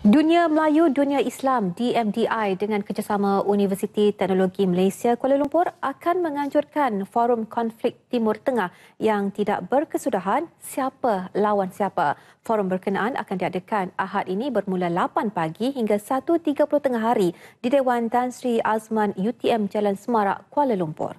Dunia Melayu Dunia Islam DMDI dengan kerjasama Universiti Teknologi Malaysia Kuala Lumpur akan menganjurkan forum konflik Timur Tengah yang tidak berkesudahan siapa lawan siapa. Forum berkenaan akan diadakan Ahad ini bermula 8 pagi hingga 1.30 tengah hari di Dewan Tan Sri Azman UTM Jalan Semarak Kuala Lumpur.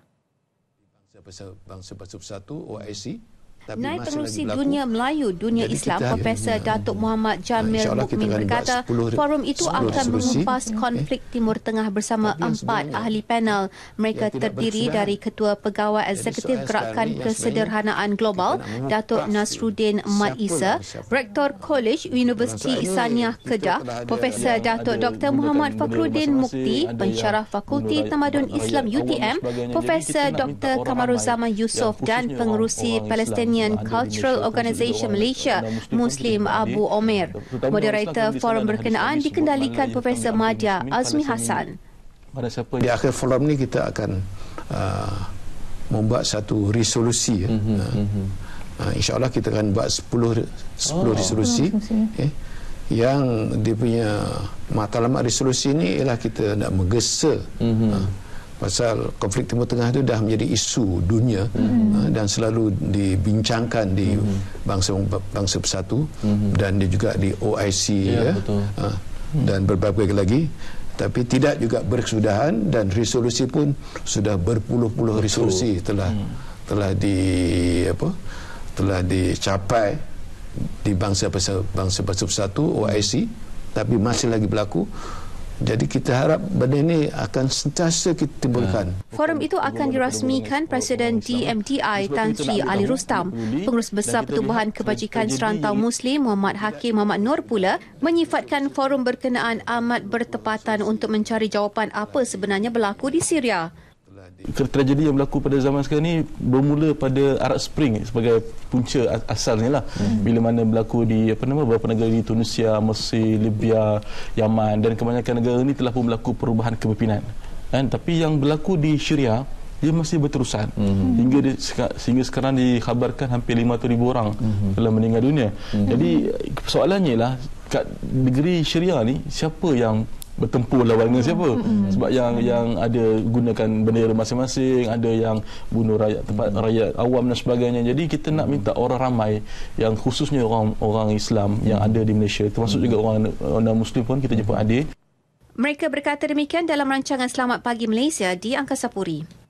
Bangsa Bersatu OIC tapi Naib pengerusi dunia Melayu, dunia Jadi Islam, Profesor Datuk Muhammad uh, Jamil Mukmin berkata forum itu akan 10, mengupas konflik okay. Timur Tengah bersama empat ahli panel. Mereka terdiri dari Ketua Pegawai Eksekutif Gerakan Kesederhanaan Global, Datuk Nasruddin Mat Isa, Rektor Kolej Universiti Isaniah Kedah, Profesor Datuk Dr. Muhammad Fakruddin Mukti, Pensyarah Fakulti Tamadun Islam UTM, Profesor Dr. Kamaruzaman Yusof dan pengerusi Palestin Iranian Cultural Organization Malaysia, Muslim Abu Omer. Moderator forum berkenaan dikendalikan Profesor Madya Azmi Hassan. Di akhir forum ni kita akan uh, membuat satu resolusi. Ya. Hmm, hmm, hmm, uh, uh, InsyaAllah kita akan buat 10, 10 oh. resolusi. Okay. Eh, yang dia punya matlamat resolusi ini ialah kita nak menggesa uh, pasal konflik Timur Tengah itu dah menjadi isu dunia mm-hmm. Eh, dan selalu dibincangkan di mm-hmm. bangsa bangsa bersatu mm-hmm. dan dia juga di OIC ya, ya ah, mm. dan berbagai lagi tapi tidak juga berkesudahan dan resolusi pun sudah berpuluh-puluh resolusi telah mm. telah di apa telah dicapai di bangsa bangsa bersatu OIC mm. tapi masih lagi berlaku jadi kita harap benda ini akan sentiasa kita timbulkan. Hmm. Forum itu akan dirasmikan Presiden DMTI Tan Sri Ali Rustam. Pengurus Besar Pertubuhan Kebajikan Serantau Muslim Muhammad Hakim Muhammad Nur pula menyifatkan forum berkenaan amat bertepatan untuk mencari jawapan apa sebenarnya berlaku di Syria tragedi yang berlaku pada zaman sekarang ni bermula pada Arab Spring sebagai punca asalnya lah hmm. bila mana berlaku di apa nama beberapa negara di Tunisia, Mesir, Libya, Yaman dan kebanyakan negara ini telah pun berlaku perubahan kepimpinan. Kan? Tapi yang berlaku di Syria dia masih berterusan mm-hmm. hingga di, sehingga sekarang dikhabarkan hampir 5000 orang mm-hmm. telah meninggal dunia. Mm-hmm. Jadi soalannya ialah kat negeri Syria ni siapa yang bertempur lawan dengan siapa sebab yang yang ada gunakan bendera masing-masing ada yang bunuh rakyat tempat rakyat awam dan sebagainya jadi kita nak minta orang ramai yang khususnya orang orang Islam yang ada di Malaysia termasuk juga orang orang Muslim pun kita jemput adik mereka berkata demikian dalam rancangan Selamat Pagi Malaysia di Angkasa Puri.